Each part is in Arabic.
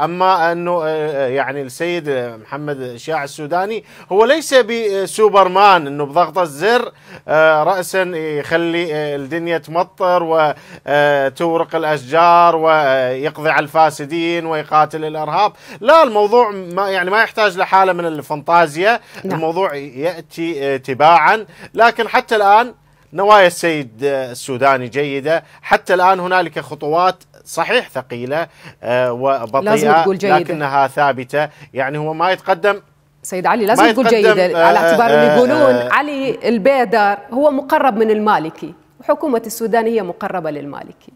اما انه آه، آه، يعني السيد محمد شاع السوداني هو ليس بسوبرمان انه بضغط الزر آه، راسا يخلي الدنيا تمطر وتورق الاشجار ويقضي على الفاسدين ويقاتل الارهاب، لا الموضوع ما يعني ما يحتاج لحاله من الفانتازيا، نعم. الموضوع ياتي تباعا، لكن حتى الان نوايا السيد السوداني جيدة حتى الآن هنالك خطوات صحيح ثقيلة آه، وبطيئة لكنها ثابتة يعني هو ما يتقدم سيد علي لازم تقول جيدة آه، على اعتبار اللي آه، يقولون علي البيدر هو مقرب من المالكي وحكومة السودان هي مقربة للمالكي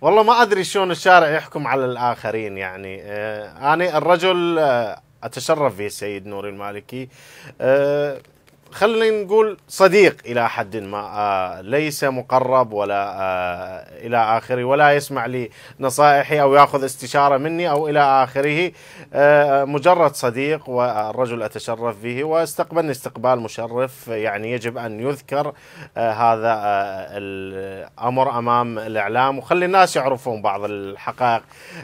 والله ما ادري شلون الشارع يحكم على الاخرين يعني انا الرجل اتشرف فيه السيد نوري المالكي أه، خلينا نقول صديق الى حد ما آه، ليس مقرب ولا آه، الى اخره ولا يسمع لنصائحي او ياخذ استشاره مني او الى اخره آه، مجرد صديق والرجل اتشرف به واستقبلني استقبال مشرف يعني يجب ان يذكر هذا الامر امام الاعلام وخلي الناس يعرفون بعض الحقائق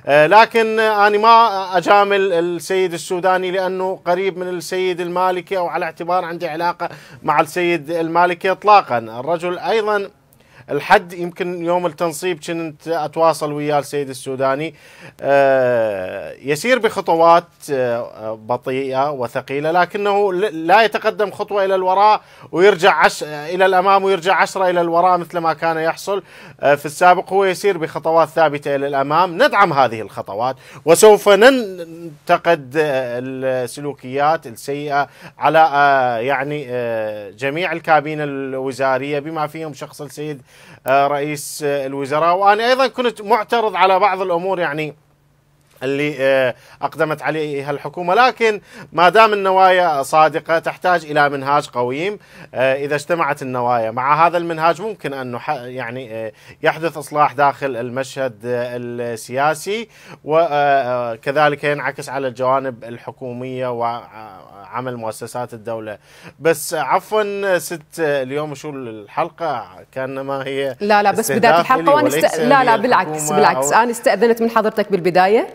لكن انا ما اجامل السيد السوداني لانه قريب من السيد المالكي او على اعتبار عندي علاقه مع السيد المالكي إطلاقا الرجل أيضا الحد يمكن يوم التنصيب كنت اتواصل ويا السيد السوداني آه، يسير بخطوات آه، بطيئه وثقيله لكنه لا يتقدم خطوه الى الوراء ويرجع عش الى الامام ويرجع عشره الى الوراء مثل ما كان يحصل آه، في السابق هو يسير بخطوات ثابته الى الامام ندعم هذه الخطوات وسوف ننتقد السلوكيات السيئه على يعني جميع الكابينه الوزاريه بما فيهم شخص السيد آه، رئيس الوزراء وأنا أيضا كنت معترض على بعض الأمور يعني اللي آه، أقدمت عليها الحكومة لكن ما دام النوايا صادقة تحتاج إلى منهاج قويم آه، إذا اجتمعت النوايا مع هذا المنهاج ممكن أن يعني آه، يحدث إصلاح داخل المشهد السياسي وكذلك ينعكس على الجوانب الحكومية وعمل مؤسسات الدولة بس عفوا ست اليوم شو الحلقة كأنما هي لا لا بس بداية الحلقة وأنا لا لا بالعكس بالعكس أنا استأذنت من حضرتك بالبداية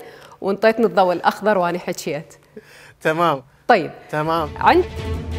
وانطيتني الضوء الاخضر وانا حكيت تمام طيب تمام عند